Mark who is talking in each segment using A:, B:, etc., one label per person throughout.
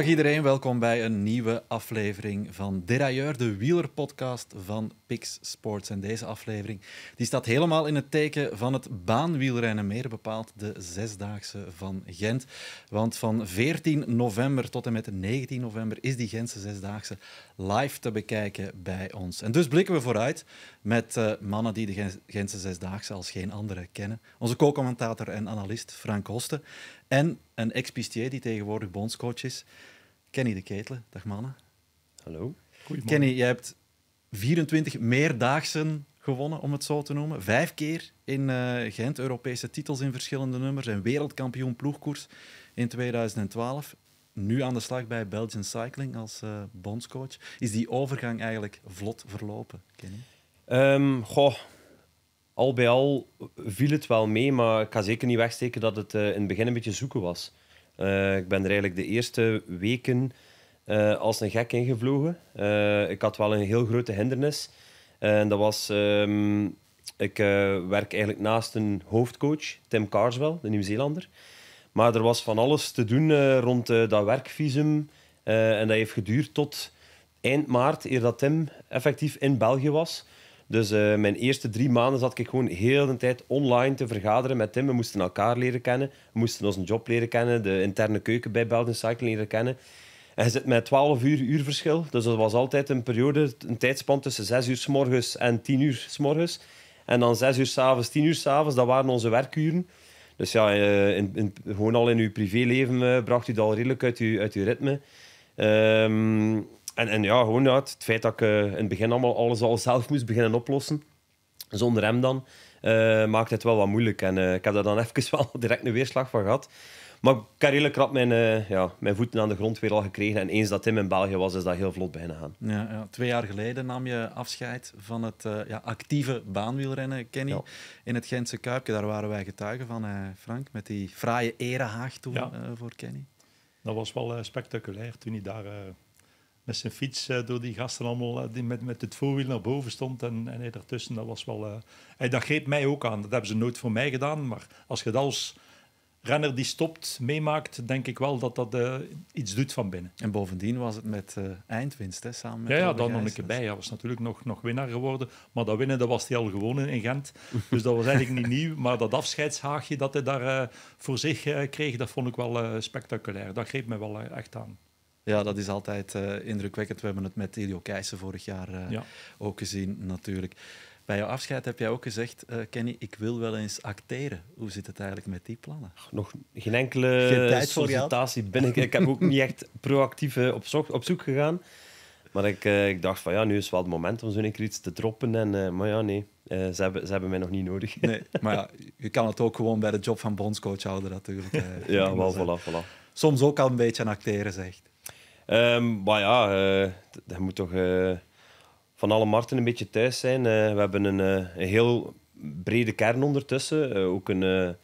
A: Dag iedereen, welkom bij een nieuwe aflevering van Derailleur, de wielerpodcast van Pix Sports. En deze aflevering die staat helemaal in het teken van het baanwielrennen, meer bepaald de zesdaagse van Gent. Want van 14 november tot en met 19 november is die Gentse zesdaagse live te bekijken bij ons. En dus blikken we vooruit met eh, mannen die de Gentse zesdaagse als geen andere kennen. Onze co-commentator en analist Frank Hosten en een ex-pistier die tegenwoordig bondscoach is, Kenny de Ketelen. Dag mannen. Hallo. Goedemorgen. Kenny, je hebt 24 meerdaagsen gewonnen, om het zo te noemen. Vijf keer in eh, Gent, Europese titels in verschillende nummers en wereldkampioen ploegkoers in 2012. Nu aan de slag bij Belgian Cycling als uh, bondscoach.
B: Is die overgang eigenlijk vlot verlopen, Kenny? Um, goh, al bij al viel het wel mee, maar ik ga zeker niet wegsteken dat het eh, in het begin een beetje zoeken was. Eh, ik ben er eigenlijk de eerste weken eh, als een gek ingevlogen. ik had wel een heel grote hindernis. En dat was, ehm, ik werk eigenlijk naast een hoofdcoach, Tim Carswell, de Nieuw-Zeelander. Maar er was van alles te doen rond dat werkvisum. en dat heeft geduurd tot eind maart, eer dat Tim effectief in België was. Dus eh, mijn eerste drie maanden zat ik gewoon heel de tijd online te vergaderen met Tim. We moesten elkaar leren kennen, we moesten onze job leren kennen, de interne keuken bij Belgian Cycling leren kennen. En je zit met 12 uur uurverschil, dus dat was altijd een periode, een tijdspan tussen 6 uur s morgens en 10 uur s morgens. En dan 6 uur s'avonds, 10 uur s'avonds, dat waren onze werkuren. Dus ja, eh, in, in, gewoon al in uw privéleven eh, bracht u dat al redelijk uit uw, uit uw ritme. Um, en, en ja, gewoon ja, het, feit dat ik eh, in het begin allemaal alles al zelf moest beginnen oplossen, zonder hem dan, uh, maakt het wel wat moeilijk. En eh, ik heb daar dan even wel direct een weerslag van gehad. Maar ik heb redelijk krap mijn, ja, mijn voeten aan de grond weer al gekregen. En eens dat Tim in België was, is dat heel vlot beginnen gaan.
A: Ja, ja. Twee jaar geleden nam je afscheid van het ja, actieve baanwielrennen, Kenny, in het Gentse Kuipje. Daar waren wij getuigen van, Frank, met die fraaie erehaag toen voor Kenny. Dat was wel spectaculair toen hij daar
C: met zijn fiets eh, door die gasten allemaal, eh, die met, met het voorwiel naar boven stond en, en hij daartussen. Dat was wel... Eh, hij dat greep mij ook aan. Dat hebben ze nooit voor mij gedaan, maar als je dat als renner die stopt meemaakt, denk ik wel dat dat iets doet van binnen. En bovendien was het met eindwinst, hè, samen met Ja, ja dan nog een keer bij. Hij ja, was natuurlijk nog, nog winnaar geworden. Maar dat winnen dat was hij al gewonnen in Gent. Dus dat was eigenlijk niet nieuw. Maar dat afscheidshaagje dat hij daar voor zich kreeg, dat vond ik wel spectaculair. Dat greep mij wel echt aan.
A: Ja, dat is altijd eh, indrukwekkend. We hebben het met Elio Keijsen vorig jaar eh, ook gezien, natuurlijk. Bij jouw afscheid heb jij ook gezegd, eh, Kenny, ik wil wel eens acteren. Hoe zit het eigenlijk met die plannen?
B: Nog geen enkele geen sollicitatie ben ik. heb ook niet echt proactief op, zoek, op zoek gegaan. Maar ik, ik dacht van ja, nu is wel het moment om zo'n keer iets te droppen. En, maar ja, nee, ze, hebben, ze hebben mij nog niet nodig. nee, maar ja,
A: je kan het ook gewoon bij de job van bondscoach houden natuurlijk. ja, wel, voilà, Soms ook al een beetje aan acteren, zegt.
B: Um, maar ja, eh, je moet toch eh, van alle markten een beetje thuis zijn. Eh, we hebben een, heel brede kern ondertussen. ook een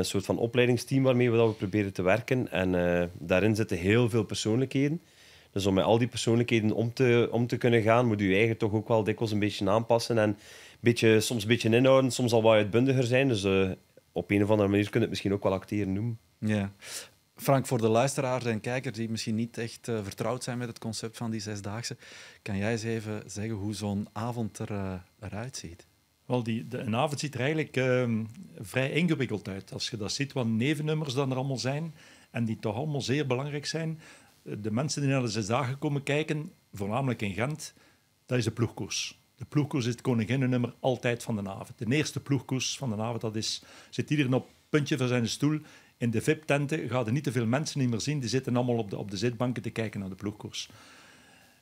B: soort van opleidingsteam waarmee we, dat we proberen te werken. En daarin zitten heel veel persoonlijkheden. Dus om met al die persoonlijkheden om te, om te kunnen gaan, moet je, je eigen toch ook wel dikwijls een beetje aanpassen. En een beetje, soms een beetje inhouden, soms al wat uitbundiger zijn. Dus op een of andere manier kun je het misschien ook wel acteren noemen.
A: Ja. Frank, voor de luisteraars en kijkers die misschien niet echt eh, vertrouwd zijn met het concept van die zesdaagse, kan jij eens even zeggen hoe zo'n avond er, eh, eruit ziet? Wel, die,
C: de, een avond ziet er eigenlijk ehm, vrij ingewikkeld uit. Als je dat ziet, wat nevennummers dan er allemaal zijn en die toch allemaal zeer belangrijk zijn. Eh, de mensen die naar de zes dagen komen kijken, voornamelijk in Gent, dat is de ploegkoers. De ploegkoers is het koninginnennummer altijd van de avond. De eerste ploegkoers van de avond, dat is, zit iedereen op puntje van zijn stoel in de VIP-tenten ga je niet te veel mensen niet meer zien. Die zitten allemaal op de, op de zitbanken te kijken naar de ploegkoers.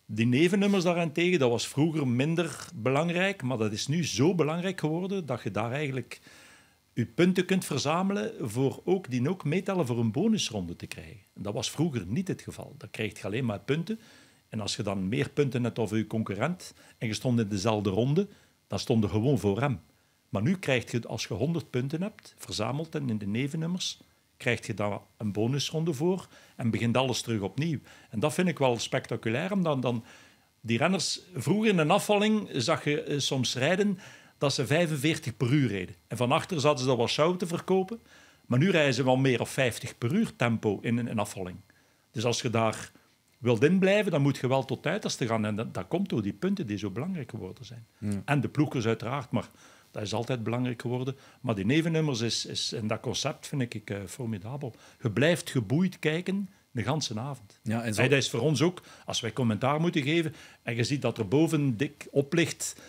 C: Die nevennummers daarentegen, dat was vroeger minder belangrijk, maar dat is nu zo belangrijk geworden dat je daar eigenlijk je punten kunt verzamelen voor ook, die ook meetellen voor een bonusronde te krijgen. Dat was vroeger niet het geval. Dan krijg je alleen maar punten. En als je dan meer punten hebt over je concurrent en je stond in dezelfde ronde, dan stond je gewoon voor hem. Maar nu krijg je, als je 100 punten hebt, verzameld en in de nevennummers, krijg je daar een bonusronde voor en begint alles terug opnieuw. En dat vind ik wel spectaculair, omdat dan die renners... Vroeger in een afvalling zag je eh, soms rijden dat ze 45 per uur reden. En van achter zaten ze dat wel zout te verkopen. Maar nu rijden ze wel meer op 50 per uur tempo in een, afvalling. Dus als je daar wilt blijven, dan moet je wel tot uiterste gaan. En dat, komt door die punten die zo belangrijk geworden zijn. En de ploegers uiteraard, maar dat is altijd belangrijk geworden. Maar die nevennummers is, is en dat concept vind ik uh, formidabel. Je blijft geboeid kijken de ganse avond. Ja, en zo... dat is voor ons ook, als wij commentaar moeten geven en je ziet dat er boven dik oplicht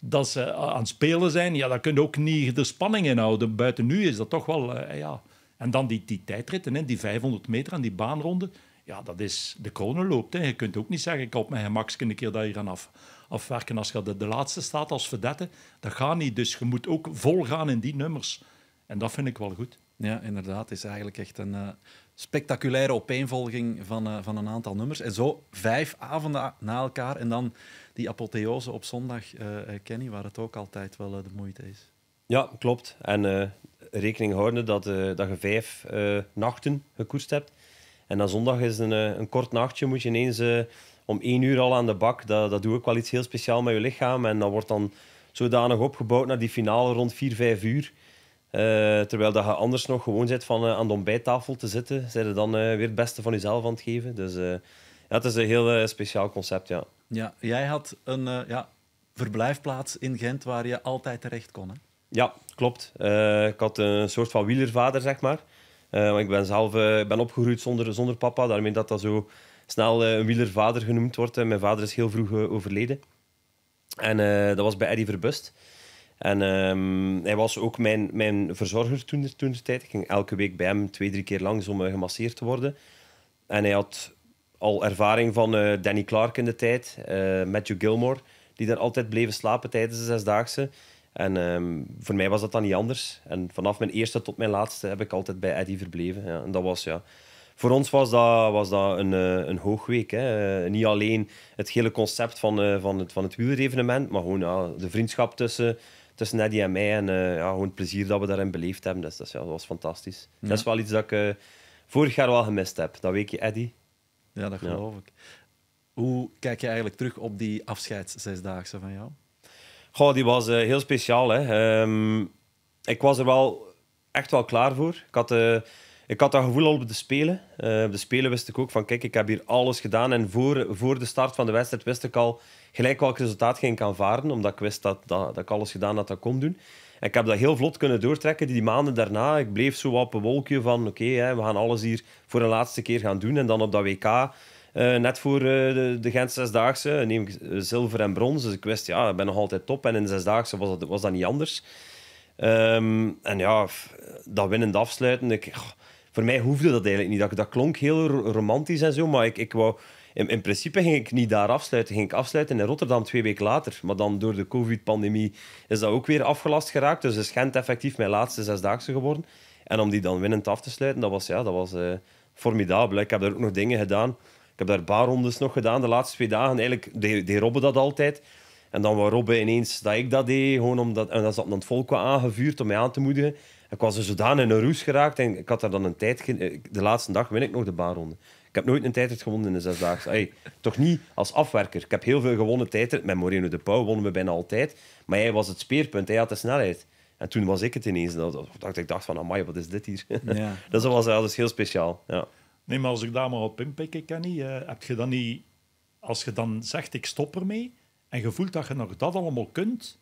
C: dat ze aan het spelen zijn, ja, dan kun je ook niet de spanning inhouden. houden. Buiten nu is dat toch wel... Eh, eh, ja. En dan die, die tijdritten, hè, die 500 meter en die baanronde. Ja, dat is... De kronen loopt. Hè. Je kunt ook niet zeggen, ik op mijn gemak een keer dat hier aan af afwerken. Als je de, de laatste staat als verdette, dat gaat niet. Dus je
A: moet ook vol gaan in die nummers. En dat vind ik wel goed. Ja, inderdaad. Het is eigenlijk echt een eh, spectaculaire opeenvolging van, eh, van een aantal nummers. En zo vijf avonden na elkaar. En dan die apotheose op zondag, uh, Kenny, waar het ook altijd wel de moeite
B: is. Ja, klopt. En rekening houden dat, dat je vijf nachten gekoerst hebt. En dan zondag is een, een kort nachtje, moet je ineens om één uur al aan de bak. Dat, dat doe ik wel iets heel speciaals met je lichaam. En dat wordt dan zodanig opgebouwd naar die finale rond 4, 5 uur. Eh, terwijl dat je anders nog gewoon zit van eh, aan de ontbijttafel te zitten, zijn dan eh, weer het beste van jezelf aan het geven. Dus ja, het is een heel speciaal concept, ja.
A: Ja, jij had een ja, verblijfplaats in Gent waar je altijd terecht kon,
B: hè? Ja, klopt. ik had een soort van wielervader, zeg maar. ik ben zelf ben opgegroeid zonder, zonder papa, daarmee dat dat zo snel eh, een wielervader genoemd wordt. Mijn vader is heel vroeg eh, overleden. En eh, dat was bij Eddie Verbust. En ehm, hij was ook mijn, mijn verzorger toen, toen de tijd. Ik ging elke week bij hem twee, drie keer langs om gemasseerd te worden. En hij had al ervaring van Danny Clark in de tijd, uh, Matthew Gilmore, die daar altijd bleven slapen tijdens de zesdaagse. En ehm, voor mij was dat dan niet anders. En vanaf mijn eerste tot mijn laatste heb ik altijd bij Eddie verbleven. Ja. En dat was ja, voor ons was dat, was dat een, eh, een hoogweek. Hè. Eh, niet alleen het hele concept van, eh, van het, van het wielerevenement, maar gewoon ja, de vriendschap tussen, tussen Eddie en mij. En ja, gewoon het plezier dat we daarin beleefd hebben. Dus, dat, was fantastisch. Dat is wel iets dat ik vorig jaar wel gemist heb. Dat weekje Eddie. Ja, dat geloof ik. Hoe kijk je eigenlijk terug op die afscheidszesdaagse van jou? Goh, die was heel speciaal. Hè. Ehm, ik was er wel echt wel klaar voor. Ik had, ik had dat gevoel al op de Spelen. Uh, op de Spelen wist ik ook van, kijk, ik heb hier alles gedaan. En voor, voor de start van de wedstrijd wist ik al gelijk welk resultaat ging ik aanvaarden, omdat ik wist dat, dat, dat ik alles gedaan had dat ik kon doen. En ik heb dat heel vlot kunnen doortrekken die maanden daarna. Ik bleef zo op een wolkje van, oké, we gaan alles hier voor een laatste keer gaan doen. En dan op dat WK, eh, net voor eh, de, de Gent Zesdaagse, neem ik zilver en brons. Dus ik wist, ja, ik ben nog altijd top. En in de Zesdaagse was dat, was dat niet anders. Ehm, en ja, dat winnend afsluiten, ik voor mij hoefde dat eigenlijk niet. Dat, klonk heel romantisch en zo, maar ik, ik wou... In, principe ging ik niet daar afsluiten. Ging ik afsluiten in Rotterdam twee weken later. Maar dan door de COVID-pandemie is dat ook weer afgelast geraakt. Dus is Gent effectief mijn laatste zesdaagse geworden. En om die dan winnend af te sluiten, dat was, ja, dat was eh, formidabel. Ik heb daar ook nog dingen gedaan. Ik heb daar rondes nog gedaan de laatste twee dagen. Eigenlijk deed, deed Robbe dat altijd. En dan wou Robbe ineens dat ik dat deed. Gewoon omdat, en dan zat dan het volk wel aangevuurd om mij aan te moedigen. Ik was er zodanig in een roes geraakt en ik had daar dan een tijd... Eh, de laatste dag win ik nog de baanronde. Ik heb nooit een tijdrit gewonnen in de zesdaagse. Hey, toch niet als afwerker. Ik heb heel veel gewonnen tijdrit. Met Moreno de Pauw wonnen we bijna altijd. Maar hij was het speerpunt. Hij had de snelheid. En toen was ik het ineens. Dat, ik dacht van, amai, wat is dit hier? Ja. Dus dat was alles heel speciaal. Ja. Nee, maar als ik daar maar op inpik kan niet, eh, heb je dan niet... Als je dan
C: zegt, ik stop ermee, en je voelt dat je nog dat allemaal kunt,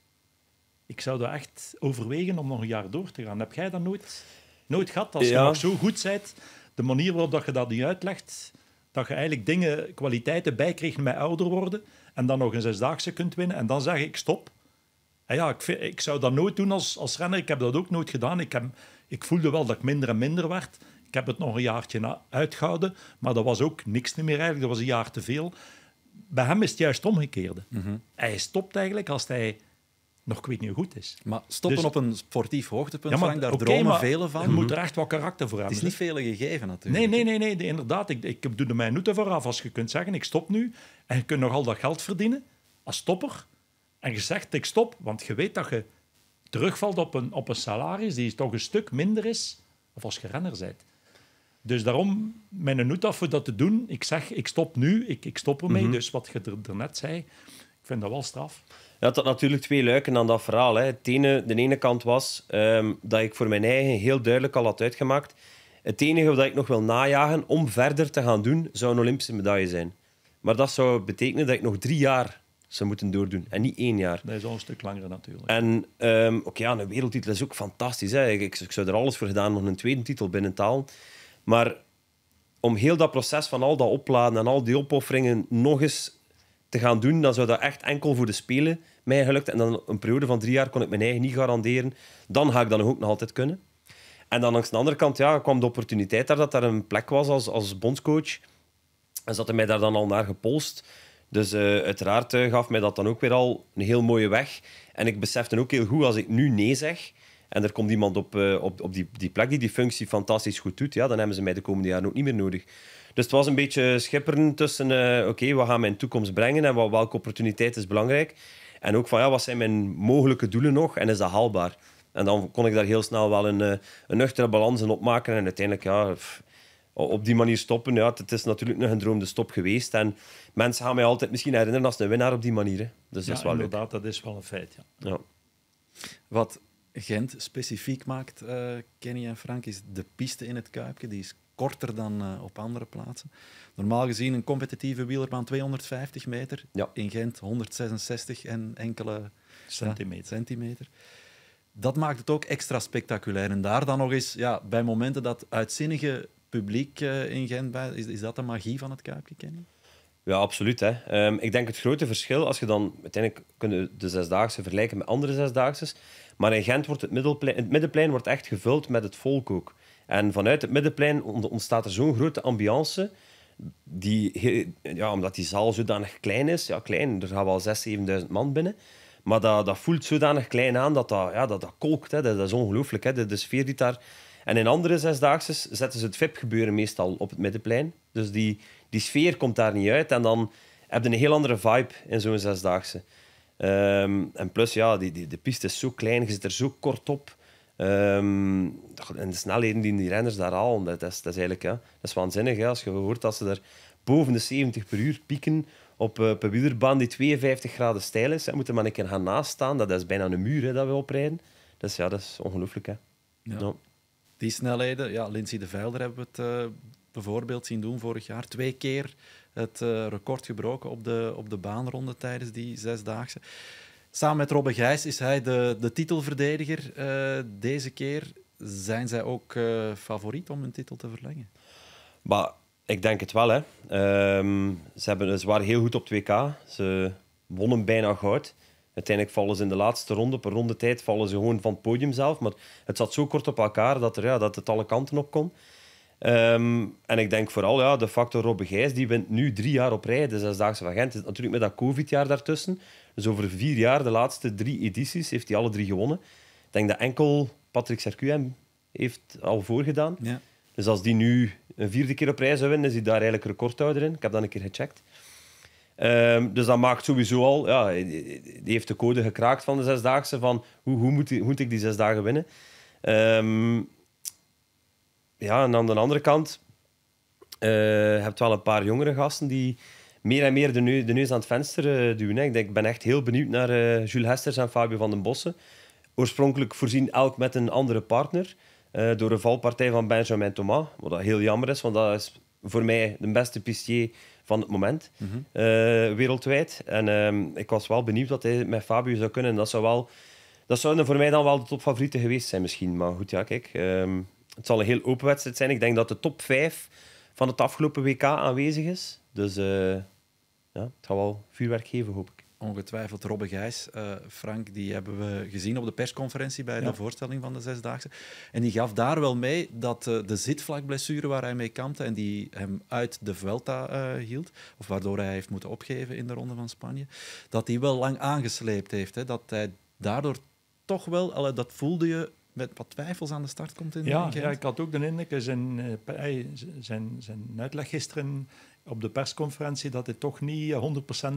C: ik zou dat echt overwegen om nog een jaar door te gaan. Heb jij dat nooit, nooit gehad? Als je nog zo goed bent, de manier waarop dat je dat nu uitlegt, dat je eigenlijk dingen, kwaliteiten bijkrijgt met ouder worden en dan nog een zesdaagse kunt winnen en dan zeg ik stop. En ah ja, ik, ik, zou dat nooit doen als, als renner. Ik heb dat ook nooit gedaan. Ik, heb, ik voelde wel dat ik minder en minder werd. Ik heb het nog een jaartje uitgehouden, maar dat was ook niks meer eigenlijk. Dat was een jaar te veel. Bij hem is het juist omgekeerde. Mhm. Hij stopt eigenlijk als hij nog ik weet niet hoe goed is. Maar stoppen dus- op een sportief hoogtepunt, ja, Frank, daar okay, dromen velen van. Je moet er echt wat karakter voor hebben. Het is niet velen gegeven natuurlijk. Nee, nee, nee, nee inderdaad. Ik, ik doe er mijn noeten voor af. Als je kunt zeggen, ik stop nu en je kunt nog al dat geld verdienen als stopper. En je zegt, ik stop, want je weet dat je terugvalt op een, op een salaris die toch een stuk minder is of als je renner bent. Dus daarom, mijn noot af voor dat te doen, ik zeg, ik stop nu, ik, ik stop ermee. Mhm. Dus wat je er, net zei, vind dat wel straf.
B: Ja, dat had natuurlijk twee luiken aan dat verhaal. Hè. Het ene, de ene kant was ehm, dat ik voor mijn eigen heel duidelijk al had uitgemaakt. Het enige wat ik nog wil najagen om verder te gaan doen, zou een Olympische medaille zijn. Maar dat zou betekenen dat ik nog drie jaar zou moeten doordoen en niet één jaar.
C: Dat is al een stuk langer natuurlijk.
B: En ehm, oké, een wereldtitel is ook fantastisch. Hè. Ik, ik, zou er alles voor gedaan om een tweede titel binnen te halen. Maar om heel dat proces van al dat opladen en al die opofferingen nog eens te gaan doen, dan zou dat echt enkel voor de Spelen mij gelukt. En dan een periode van drie jaar kon ik mijn eigen niet garanderen. Dan ga ik dat ook nog altijd kunnen. En dan langs de andere kant ja, kwam de opportuniteit daar dat daar een plek was als, als bondscoach. En ze hadden mij daar dan al naar gepolst. Dus eh, uiteraard eh, gaf mij dat dan ook weer al een heel mooie weg. En ik besefte ook heel goed, als ik nu nee zeg... en er komt iemand op, eh, op, op die, die plek die die functie fantastisch goed doet... Ja, dan hebben ze mij de komende jaren ook niet meer nodig. Dus het was een beetje schipperen tussen, uh, oké, okay, wat gaan mijn toekomst brengen en wat, welke opportuniteit is belangrijk? En ook van, ja, wat zijn mijn mogelijke doelen nog en is dat haalbaar? En dan kon ik daar heel snel wel een, eh, een nuchtere balans in opmaken en uiteindelijk, ja, op die manier stoppen. Ja, het is natuurlijk nog een droomde stop geweest en mensen gaan mij altijd misschien herinneren als een winnaar op die manier. Dus ja, dat is wel inderdaad,
C: dat is wel een feit,
B: ja. ja. Wat
A: Gent specifiek maakt, eh, Kenny en Frank, is de piste in het Kuipje. Die is korter dan eh, op andere plaatsen. Normaal gezien een competitieve wielerbaan 250 meter. Ja. In Gent 166 en enkele eh, centimeter. centimeter. Dat maakt het ook extra spectaculair. En daar dan nog eens, ja, bij momenten dat uitzinnige publiek eh, in Gent bij is, is dat de magie van het Kuipje, Kenny?
B: Ja, absoluut. Hè. Ehm, ik denk het grote verschil, als je dan uiteindelijk kunnen de zesdaagse vergelijken met andere zesdaagse. Maar in Gent wordt het middenplein, het middenplein wordt echt gevuld met het volk ook. En vanuit het middenplein ontstaat er zo'n grote ambiance. Die, ja, omdat die zaal zodanig klein is. Ja, klein, er gaan wel 6.000, 7.000 man binnen. Maar dat, dat voelt zodanig klein aan dat dat, ja, dat, dat kolkt. Hè. Dat, is ongelooflijk. Hè. De, sfeer die daar... En in andere zesdaagse zetten ze het VIP-gebeuren meestal op het middenplein. Dus die, die sfeer komt daar niet uit. En dan heb je een heel andere vibe in zo'n zesdaagse. Ehm, en plus, ja, die, die, de piste is zo klein. Je zit er zo kort op. Ehm, en de snelheden die die renners daar al, dat is, dat is eigenlijk ja, dat is waanzinnig. Hè? Als je hoort dat ze daar boven de 70 per uur pieken op, eh, een wielerbaan die 52 graden steil is, hè, moeten maar een keer gaan naast staan. Dat is bijna een muur hè, dat we oprijden. Dus ja, dat is ongelooflijk. Hè?
A: Ja. Die snelheden, ja, Lindsay de Velder hebben we het eh, bijvoorbeeld zien doen vorig jaar. Twee keer het eh, record gebroken op de, op de baanronde tijdens die zesdaagse. Samen met Robbe Gijs is hij de, de titelverdediger eh, deze keer. Zijn zij ook eh, favoriet om hun titel te verlengen?
B: Bah, ik denk het wel. Hè. Ehm, ze, hebben, ze waren heel goed op 2K. Ze wonnen bijna goud. Uiteindelijk vallen ze in de laatste ronde, per ronde tijd, vallen ze gewoon van het podium zelf. Maar het zat zo kort op elkaar dat, er, ja, dat het alle kanten op kon. Ehm, en ik denk vooral ja, de factor Robbe Gijs, die wint nu drie jaar op rij, de Zesdaagse van Gent. Natuurlijk met dat COVID-jaar daartussen. Dus over vier jaar, de laatste drie edities, heeft hij alle drie gewonnen. Ik denk dat enkel Patrick Sercu hem heeft al voorgedaan. Ja. Dus als die nu een vierde keer op prijs zou winnen, is hij daar eigenlijk recordhouder in. Ik heb dat een keer gecheckt. Ehm, dus dat maakt sowieso al... Ja, die heeft de code gekraakt van de Zesdaagse, van hoe, hoe, moet, hoe moet ik die zes dagen winnen? Ehm, ja, en aan de andere kant... Eh, je hebt wel een paar jongere gasten die meer en meer de, neus, de aan het venster eh, duwen. Hè. Ik, denk, ik ben echt heel benieuwd naar eh, Jules Hesters en Fabio van den Bossen. Oorspronkelijk voorzien elk met een andere partner. Eh, door een valpartij van Benjamin Thomas. Wat heel jammer is, want dat is voor mij de beste pistier van het moment. Mhm. wereldwijd. En ehm, ik was wel benieuwd wat hij met Fabio zou kunnen. Dat zou wel... Dat zouden voor mij dan wel de topfavorieten geweest zijn misschien. Maar goed, ja, kijk. Ehm, het zal een heel open wedstrijd zijn. Ik denk dat de top 5 van het afgelopen WK aanwezig is. Dus ja, het gaat wel
A: vuurwerk geven, hoop ik. Ongetwijfeld Robbe Gijs, eh, Frank, die hebben we gezien op de persconferentie bij de voorstelling van de Zesdaagse. En die gaf daar wel mee dat eh, de zitvlakblessure waar hij mee kampte en die hem uit de Vuelta eh, hield, of waardoor hij heeft moeten opgeven in de Ronde van Spanje, dat hij wel lang aangesleept heeft. Hè, dat hij daardoor toch wel, dat voelde je met wat twijfels aan de start komt in de ja, ja, ik had ook
C: de indruk, zijn, zijn, zijn uitleg gisteren op de persconferentie dat hij toch niet 100% eh,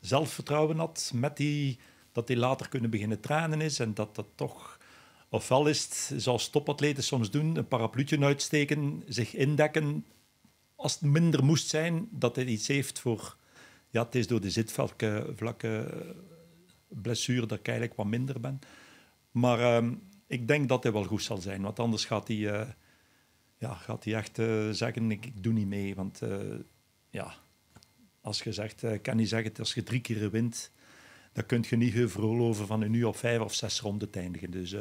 C: zelfvertrouwen had met die, dat hij later kunnen beginnen trainen is en dat dat toch... Ofwel is het, zoals topatleten soms doen, een parapluutje uitsteken, zich indekken. Als het minder moest zijn, dat hij iets heeft voor... Ja, het is door de zitvelke vlakke eh, blessure dat ik eigenlijk wat minder ben. Maar ehm, ik denk dat hij wel goed zal zijn, want anders gaat hij... Eh, ja, gaat hij echt eh, zeggen, ik, doe niet mee. Want eh, ja, als je zegt, eh, ik kan niet zeggen, als je drie keer wint, dan kun je niet heel over van nu op vijf of zes ronden te eindigen.
A: Dus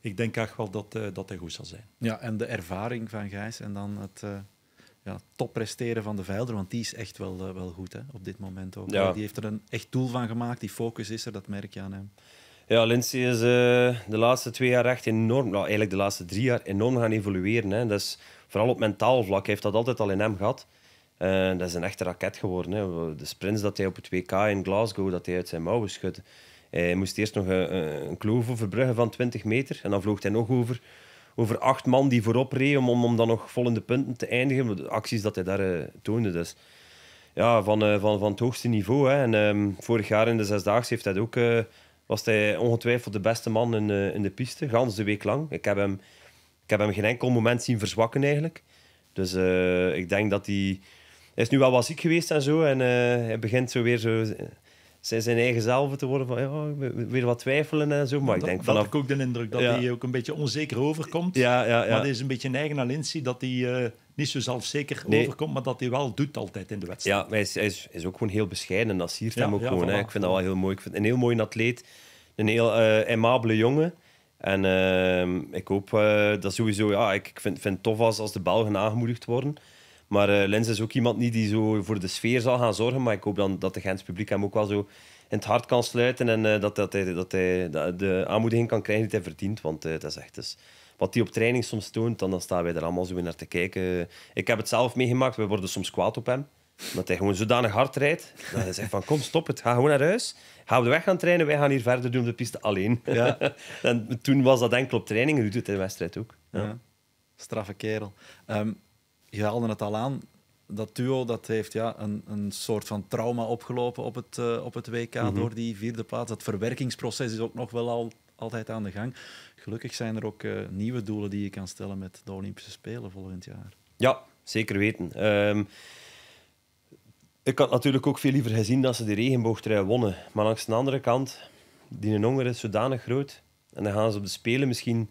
A: ik denk echt wel dat, dat hij goed zal zijn. Ja, en de ervaring van Gijs en dan het ja, top presteren van de Velder, want die is echt wel, wel goed hè, op dit moment ook. Die
B: heeft er een
A: echt doel van gemaakt, die focus is er, dat merk je aan hem.
B: Ja, Lindsay is eh, de laatste twee jaar echt enorm, nou eigenlijk de laatste drie jaar enorm gaan evolueren. Hè. Dat is, vooral op mentaal vlak heeft dat altijd al in hem gehad. Eh, dat is een echte raket geworden. Hè. De sprints dat hij op het WK in Glasgow dat hij uit zijn mouwen schudde. Hij moest eerst nog een, een kloof overbruggen van 20 meter. En dan vloog hij nog over, over acht man die voorop reden om, om dan nog volgende punten te eindigen. De acties dat hij daar eh, toonde. Dus ja, van, van, van het hoogste niveau. Hè. En, ehm, vorig jaar in de Zesdaagse heeft hij ook was hij ongetwijfeld de beste man in, eh, in de piste, gans de week lang. Ik heb, hem, ik heb hem geen enkel moment zien verzwakken eigenlijk. Dus eh, ik denk dat hij... Hij is nu wel wat ziek geweest en zo. En eh, hij begint zo weer zo zijn, zijn eigen zelf te worden. Van, ja, weer wat twijfelen en zo. Maar ik denk dat, vanaf... Dat ik ook de indruk dat hij
C: ook een beetje onzeker
B: overkomt. Ja, ja, ja. Maar dat is een beetje een eigen alintie dat hij
C: niet zo zelfzeker overkomt, maar dat hij wel doet altijd in de
B: wedstrijd. Ja, hij is, is, is ook gewoon heel bescheiden. Dat siert ja, hem ook gewoon. Hè. Ik vind dat wel heel mooi. Ik vind een heel mooi atleet. Een heel uh, jongen. En ehm, ik hoop eh, dat sowieso... Ja, ik, ik vind, vind het tof als, als de Belgen aangemoedigd worden. Maar uh, Lens is ook iemand niet die zo voor de sfeer zal gaan zorgen. Maar ik hoop dan dat de Gentse publiek hem ook wel zo in het hart kan sluiten. En dat, dat hij, dat hij de aanmoediging kan krijgen die hij verdient. Want dat is echt dus wat die op training soms toont, dan, dan staan wij er allemaal zo naar te kijken. Ik heb het zelf meegemaakt, we worden soms kwaad op hem. Omdat hij gewoon zodanig hard rijdt, dat hij zegt van kom, stop het, ga gewoon naar huis. gaan we de weg gaan trainen, wij gaan hier verder doen op de piste alleen. Ja. en toen was dat enkel op training, nu doet hij in de wedstrijd ook. Ja. Straffe kerel. Ehm,
A: je haalde het al aan, dat duo dat heeft ja, een, een soort van trauma opgelopen op het, eh, op het WK mhm. door die vierde plaats. Dat verwerkingsproces is ook nog wel al altijd aan de gang. Gelukkig zijn er ook eh, nieuwe doelen die je kan stellen met de Olympische Spelen volgend jaar.
B: Ja, zeker weten. Ehm, ik had natuurlijk ook veel liever gezien dat ze de regenboogtrui wonnen. Maar langs de andere kant, die honger is zodanig groot. En dan gaan ze op de Spelen misschien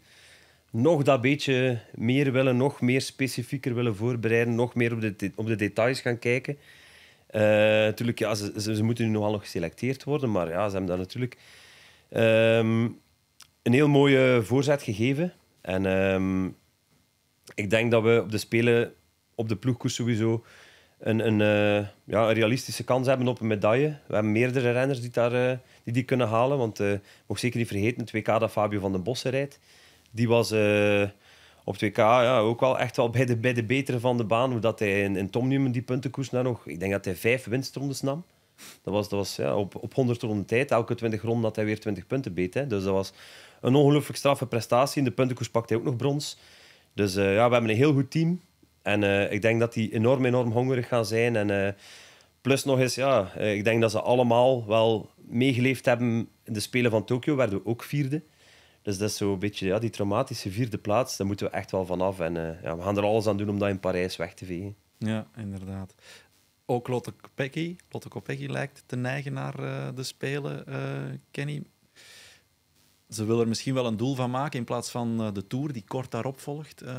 B: nog dat beetje meer willen, nog meer specifieker willen voorbereiden, nog meer op de, op de details gaan kijken. Uh, eh, natuurlijk, ja, ze, ze, moeten nu nogal nog geselecteerd worden, maar ja, ze hebben dat natuurlijk ehm, een heel mooie voorzet gegeven. En ehm, ik denk dat we op de Spelen, op de ploegkoers sowieso, een, een, eh, ja, een realistische kans hebben op een medaille. We hebben meerdere renners die daar, eh, die, die kunnen halen. Want uh, mocht zeker niet vergeten, het WK dat Fabio van den Bossen rijdt. Die was op het WK ja, ook wel echt wel bij de, bij de betere van de baan. Hoe dat hij in, in Tomnium die puntenkoers naar nog... Ik denk dat hij vijf winstrondes nam. Dat was, dat was ja, op, op 100 ronden tijd. Elke 20 ronden had hij weer 20 punten beet. Hè. Dus dat was een ongelooflijk straffe prestatie. In de puntenkoers pakt hij ook nog brons. Dus eh, ja, we hebben een heel goed team. En eh, ik denk dat die enorm, enorm hongerig gaan zijn. En eh, plus nog eens, ja, ik denk dat ze allemaal wel meegeleefd hebben. In de Spelen van Tokio werden we ook vierde. Dus dat is zo'n beetje ja, die traumatische vierde plaats. Daar moeten we echt wel vanaf. En ja, we gaan er alles aan doen om dat in Parijs weg te vegen.
A: Ja, inderdaad. Ook Lotte Kopecky, Lotte Kopecky lijkt te neigen naar de Spelen, Kenny ze wil er misschien wel een doel van maken in plaats van eh, de Tour die kort daarop volgt. Eh,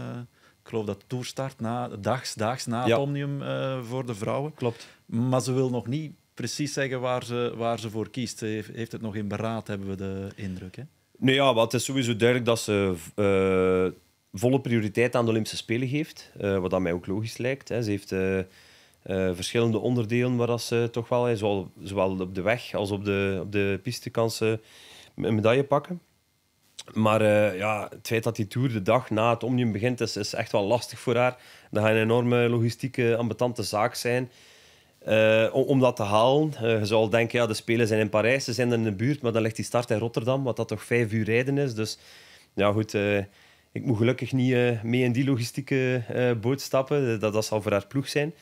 A: ik geloof dat de Tour start na, dags, dags na het Omnium eh, voor de vrouwen. Klopt. Maar ze wil nog niet precies zeggen waar ze, waar ze voor kiest. Heeft, heeft het nog in beraad, hebben we de indruk. Hè?
B: Nee, ja, maar het is sowieso duidelijk dat ze volle prioriteit aan de Olympische Spelen geeft. wat aan mij ook logisch lijkt. Hè. Ze heeft... verschillende onderdelen waar ze toch wel, zowel, zowel op de weg als op de, op de pistekansen, een medaille pakken. Maar eh, ja, het feit dat die tour de dag na het Omnium begint, is, echt wel lastig voor haar. Dat gaat een enorme logistieke, ambetante zaak zijn. Eh, om, dat te halen. Eh, je zou denken, ja, de Spelen zijn in Parijs, ze zijn in de buurt, maar dan ligt die start in Rotterdam, wat dat toch vijf uur rijden is. Dus ja, goed, ik moet gelukkig niet mee in die logistieke boot stappen. Dat, dat zal voor haar ploeg zijn.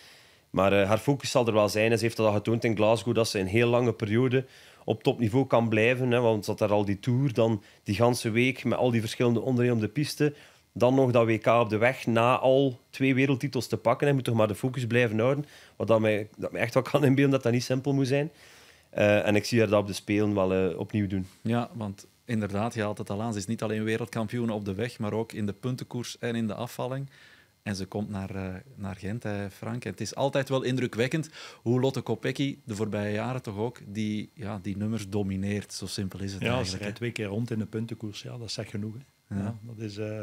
B: Maar haar focus zal er wel zijn. ze heeft dat al getoond in Glasgow, dat ze een heel lange periode op topniveau kan blijven. Hè, want zat daar al die tour, dan die ganse week met al die verschillende onderdelen op de piste. Dan nog dat WK op de weg na al twee wereldtitels te pakken. Hij moet toch maar de focus blijven houden. Wat dat mij, dat mij echt wel kan inbeelden dat dat niet simpel moet zijn. Eh, en ik zie haar dat op de Spelen wel eh, opnieuw doen. Ja, want inderdaad, je haalt het al aan. Ze is
A: niet alleen wereldkampioen op de weg, maar ook in de puntenkoers en in de afvalling. En ze komt naar, eh, naar Gent, hè, Frank. En het is altijd wel indrukwekkend hoe Lotte Kopecky de voorbije jaren toch ook die, ja, die nummers domineert. Zo simpel is het ja, eigenlijk. twee keer rond
C: in de puntenkoers. Ja, dat zegt genoeg. Ja. dat is eh,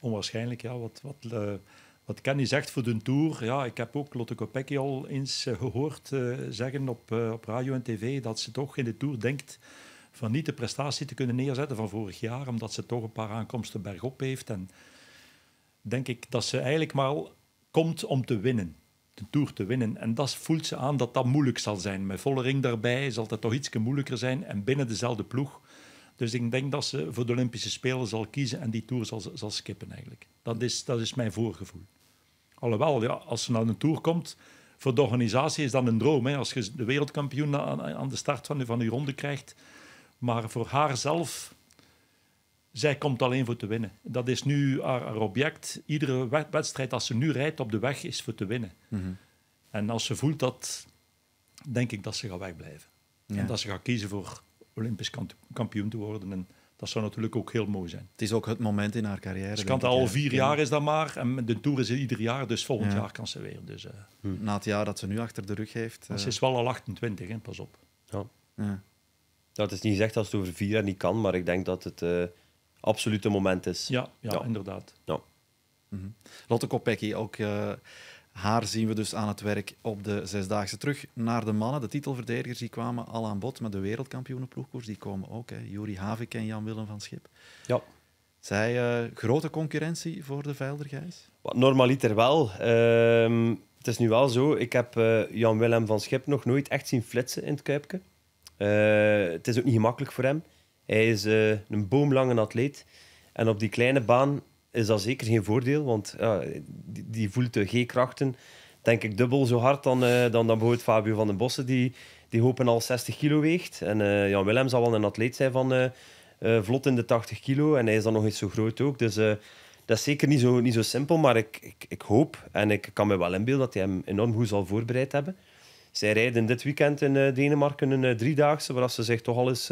C: onwaarschijnlijk. Ja, wat, wat, eh,
A: wat Kenny zegt
C: voor de Tour. Ja, ik heb ook Lotte Kopecky al eens gehoord zeggen op, op radio en tv dat ze toch in de Tour denkt van niet de prestatie te kunnen neerzetten van vorig jaar, omdat ze toch een paar aankomsten bergop heeft en denk ik dat ze eigenlijk maar komt om te winnen. De Tour te winnen. En dat voelt ze aan dat dat moeilijk zal zijn. Met volle ring daarbij zal dat toch iets moeilijker zijn. En binnen dezelfde ploeg. Dus ik denk dat ze voor de Olympische Spelen zal kiezen en die Tour zal, zal skippen eigenlijk. Dat is, dat is mijn voorgevoel. Alhoewel, ja, als ze naar een Tour komt, voor de organisatie is dat een droom. Hè? Als je de wereldkampioen aan, aan de start van, van die ronde krijgt. Maar voor haarzelf zij komt alleen voor te winnen. Dat is nu haar, object. Iedere wedstrijd als ze nu rijdt op de weg is voor te winnen. Mhm. En als ze voelt dat, denk ik dat ze gaat wegblijven. Ja. En dat ze gaat kiezen voor Olympisch kampioen te worden. En dat zou natuurlijk ook heel mooi zijn. Het is ook het moment in haar carrière. Ze kan al vier jaar is dat maar. En de Tour is ieder jaar, dus volgend jaar kan ze weer. Dus, eh, hm. Na het jaar dat ze nu achter de rug heeft. Ze eh, is wel al 28, hè? pas op.
B: Ja. Dat is niet gezegd als het over vier jaar niet kan, maar ik denk dat het... Eh, absolute moment is. Ja, ja, inderdaad. Ja. Mhm. Lotte Kopecky, ook eh,
A: haar zien we dus aan het werk op de zesdaagse. Terug naar de mannen, de titelverdedigers, die kwamen al aan bod, maar de wereldkampioenenploegkoers, die komen ook. Hè. Havik en Jan-Willem van Schip.
B: Ja. Zij eh, grote
A: concurrentie voor de Veldergijs?
B: Normaliter wel. Ehm, het is nu wel zo, ik heb eh, Jan-Willem van Schip nog nooit echt zien flitsen in het Kuipje. het is ook niet gemakkelijk voor hem. Hij is eh, een boomlange atleet. En op die kleine baan is dat zeker geen voordeel, want die, voelt de G-krachten denk ik dubbel zo hard dan, eh, dan, dan bijvoorbeeld Fabio van den Bossen, die, die hopen al 60 kilo weegt. En eh, Jan Willem zal wel een atleet zijn van vlot in de 80 kilo en hij is dan nog eens zo groot ook. Dus dat is zeker niet zo, niet zo simpel, maar ik, ik, ik hoop en ik kan me wel inbeelden dat hij hem enorm goed zal voorbereid hebben. Zij rijden dit weekend in Denemarken een driedaagse, waar ze zich toch al eens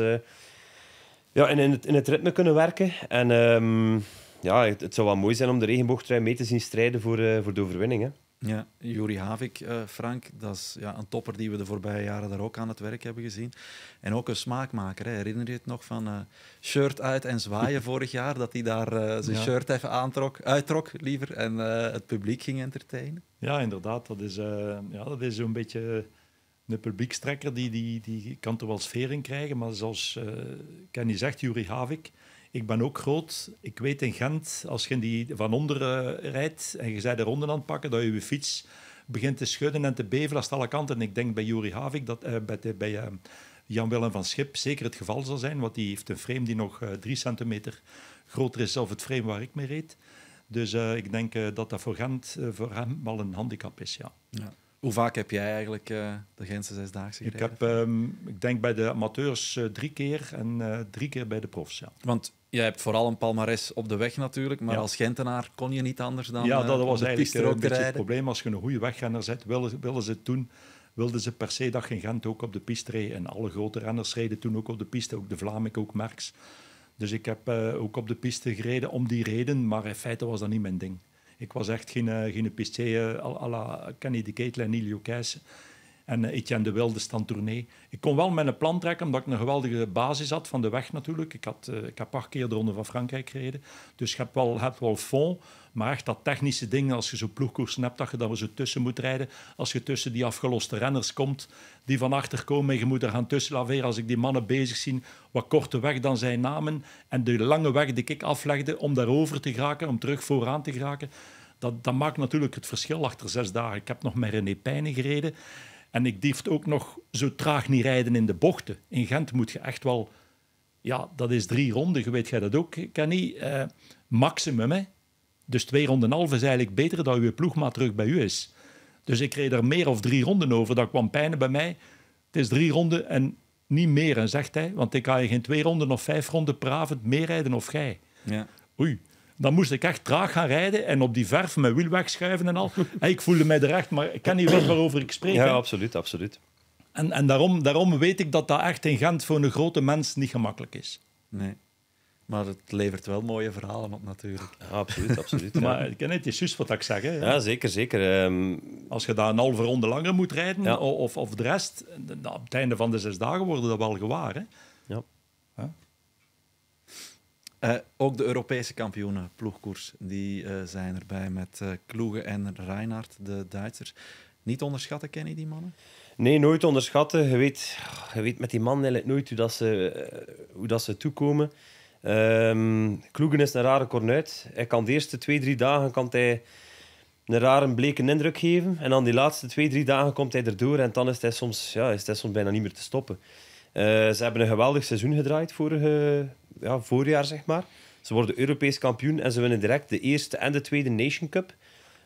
B: ja, en in het, in het ritme kunnen werken. En ehm, ja, het, zou wel mooi zijn om de regenboogtrui mee te zien strijden voor, eh, voor de overwinning. Hè? Ja,
A: jori Havik, eh, Frank, dat is ja, een topper die we de voorbije jaren daar ook aan het werk hebben gezien. En ook een smaakmaker. Hè. Herinner je het nog van eh, Shirt uit en zwaaien vorig jaar? Dat hij daar zijn shirt even aantrok, uittrok liever en het publiek ging entertainen? Ja, inderdaad. Dat is, ja,
C: dat is zo'n beetje een publiekstrekker die, die, die kan er wel sfeer in krijgen. Maar zoals uh, Kenny zegt, Juri Havik, ik ben ook groot. Ik weet in Gent, als je die van onder eh, rijdt en je zij de ronde aan het pakken, dat je je fiets begint te schudden en te beven als alle kanten. En ik denk bij Juri Havik, dat, eh, bij, bij Jan-Willem van Schip zeker het geval zal zijn. Want die heeft een frame die nog drie centimeter groter is dan het frame waar ik mee reed. Dus ik denk dat dat voor, Gent, voor hem wel
A: een handicap is, ja. ja. Hoe vaak heb jij eigenlijk eh, de Gentse Zesdaagse gereden? Ik,
C: heb, ehm, ik denk bij de amateurs eh, drie keer en eh, drie keer bij de profs. Want
A: jij hebt vooral een palmares op de weg natuurlijk, maar als Gentenaar kon je niet anders dan Ja, dat was eigenlijk een beetje het
C: probleem. Als je een goede wegrenner zet, willen, willen ze toen, wilden ze per se dat je in Gent ook op de piste reed. En alle grote renners reden toen ook op de piste, ook de Vlaming, ook Merks. Dus ik heb ook op de piste gereden om die reden, maar in feite was dat niet mijn ding. Ik was echt geen, eh, geen PC eh, à la Kennedy en Neil Lucas en eh, Etienne de Wilde standtournee. Ik kon wel met een plan trekken, omdat ik een geweldige basis had van de weg natuurlijk. Ik, had, eh, ik heb acht keer de Ronde van Frankrijk gereden. Dus je hebt wel, hebt wel fond, maar echt dat technische ding, als je zo'n ploegkoersen hebt, dat je we zo tussen moet rijden. Als je tussen die afgeloste renners komt, die van achter komen, en je moet er gaan tussen laveren. Als ik die mannen bezig zie, wat korte weg dan zijn namen. En de lange weg die ik aflegde om daarover te geraken, om terug vooraan te geraken. Dat, dat maakt natuurlijk het verschil achter zes dagen. Ik heb nog met René Pijnen gereden. En ik dieft ook nog zo traag niet rijden in de bochten. In Gent moet je echt wel... Ja, dat is drie ronden, weet jij dat ook, Kenny. Uh, maximum, hè. Dus twee ronden half is eigenlijk beter dan je ploegmaat terug bij u is. Dus ik reed er meer of drie ronden over. Dat kwam pijnen bij mij. Het is drie ronden en niet meer, en zegt hij. Want ik ga je geen twee ronden of vijf ronden pravend meer rijden of jij. Ja. Oei dan moest ik echt traag gaan rijden en op die verf mijn wiel wegschuiven en al. ik voelde mij terecht, maar ik kan niet weten waarover ik spreek. Ja,
B: absoluut, absoluut.
C: En, en daarom, daarom weet ik dat dat echt in Gent voor een grote mens niet gemakkelijk is.
A: Nee. Maar het levert wel mooie verhalen op, natuurlijk. Ja, absoluut, absoluut. maar
C: ik ken het, je juist wat ik zeg. Ja, zeker, zeker. Ehm. Als je daar een halve ronde langer moet rijden, ja. of, of de rest, op het einde van de zes dagen worden dat wel gewaar. Hè. Ja.
A: Eh, ook de Europese kampioenen, ploegkoers, die eh, zijn erbij met uh, en Reinhardt
B: de Duitsers. Niet onderschatten, ken je die mannen? Nee, nooit onderschatten. Je weet, je weet met die mannen nooit hoe, dat ze, hoe dat ze toekomen. Um, ehm, Kloegen is een rare kornuit. Hij kan de eerste twee, drie dagen kan hij een rare bleke indruk geven. En dan die laatste twee, drie dagen komt hij erdoor. En dan is hij soms, ja, is hij soms bijna niet meer te stoppen. Eh, ze hebben een geweldig seizoen gedraaid vorige, ja, voorjaar, zeg maar. Ze worden Europees kampioen en ze winnen direct de eerste en de tweede Nation Cup.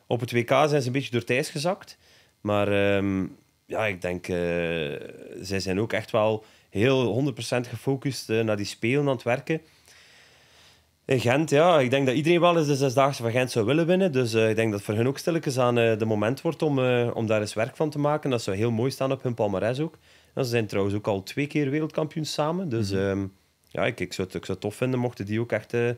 B: Op het WK zijn ze een beetje door Thijs gezakt. Maar ehm, ja, ik denk, uh, zij zijn ook echt wel heel 100% gefocust eh, naar die spelen aan het werken. In Gent, ja, ik denk dat iedereen wel eens de zesdaagse van Gent zou willen winnen. Dus ik denk dat voor hen ook stilletjes aan de moment wordt om, om daar eens werk van te maken. Dat zou heel mooi staan op hun palmarès ook ze zijn trouwens ook al twee keer wereldkampioen samen. Dus mhm. ehm, ja, ik, ik, zou het, zou tof vinden mochten die ook echt eh,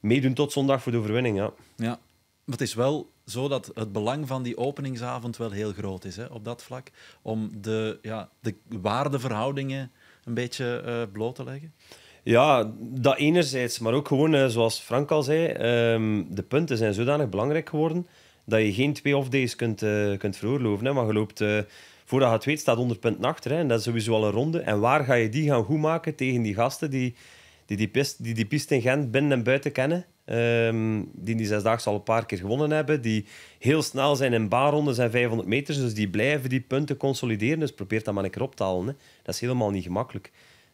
B: meedoen tot zondag voor de overwinning. Ja. ja, maar het is wel zo dat het belang van die
A: openingsavond wel heel groot is hè, op dat vlak. Om de, ja, de waardeverhoudingen een beetje eh, bloot te leggen.
B: Ja, dat enerzijds, maar ook gewoon, eh, zoals Frank al zei, ehm, de punten zijn zodanig belangrijk geworden dat je geen twee of days kunt, kunt veroorloven. maar je loopt voordat je het weet, staat 100 punten achter. Hè, en dat is sowieso al een ronde. En waar ga je die gaan goedmaken tegen die gasten die die, die, piste, die, die piste in Gent binnen en buiten kennen? Um, die die zesdaagse al een paar keer gewonnen hebben. Die heel snel zijn in baarrondes en 500 meters. Dus die blijven die punten consolideren. Dus probeer dat maar een keer op te halen. Hè. Dat is helemaal niet gemakkelijk.